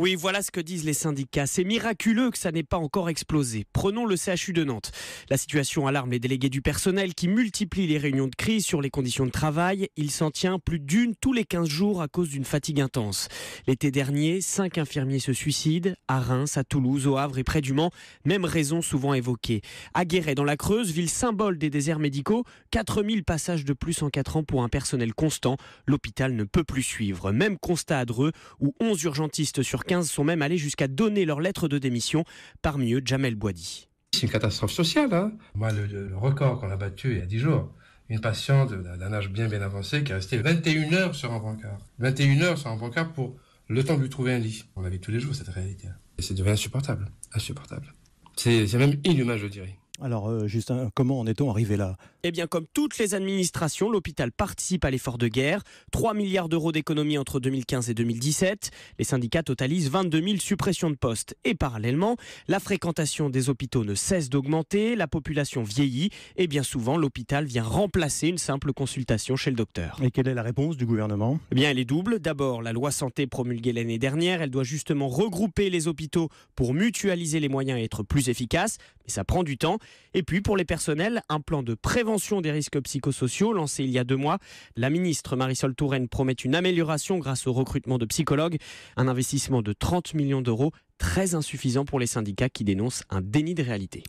Oui, voilà ce que disent les syndicats. C'est miraculeux que ça n'ait pas encore explosé. Prenons le CHU de Nantes. La situation alarme les délégués du personnel qui multiplient les réunions de crise sur les conditions de travail. Il s'en tient plus d'une tous les 15 jours à cause d'une fatigue intense. L'été dernier, cinq infirmiers se suicident à Reims, à Toulouse, au Havre et près du Mans. Même raison souvent évoquée. À Guéret, dans la Creuse, ville symbole des déserts médicaux, 4000 passages de plus en 4 ans pour un personnel constant. L'hôpital ne peut plus suivre. Même constat à Dreux, où 11 urgentistes sur sont même allés jusqu'à donner leur lettre de démission, parmi eux Jamel Bouadi. C'est une catastrophe sociale. Hein. Moi, le, record qu'on a battu il y a 10 jours, une patiente d'un âge bien bien avancé qui est restée 21 heures sur un brancard. 21 heures sur un brancard pour le temps de lui trouver un lit. On la tous les jours, cette réalité. Et c'est devenu insupportable. Insupportable. C'est même inhumain, je dirais. Alors, euh, Justin, comment en est-on arrivé là Eh bien, comme toutes les administrations, l'hôpital participe à l'effort de guerre. 3 milliards d'euros d'économies entre 2015 et 2017. Les syndicats totalisent 22 000 suppressions de postes. Et parallèlement, la fréquentation des hôpitaux ne cesse d'augmenter, la population vieillit et bien souvent, l'hôpital vient remplacer une simple consultation chez le docteur. Et quelle est la réponse du gouvernement Eh bien, elle est double. D'abord, la loi santé promulguée l'année dernière, elle doit justement regrouper les hôpitaux pour mutualiser les moyens et être plus efficace. Mais ça prend du temps. Et puis pour les personnels, un plan de prévention des risques psychosociaux lancé il y a deux mois. La ministre Marisol Touraine promet une amélioration grâce au recrutement de psychologues, un investissement de 30 millions d'euros très insuffisant pour les syndicats qui dénoncent un déni de réalité.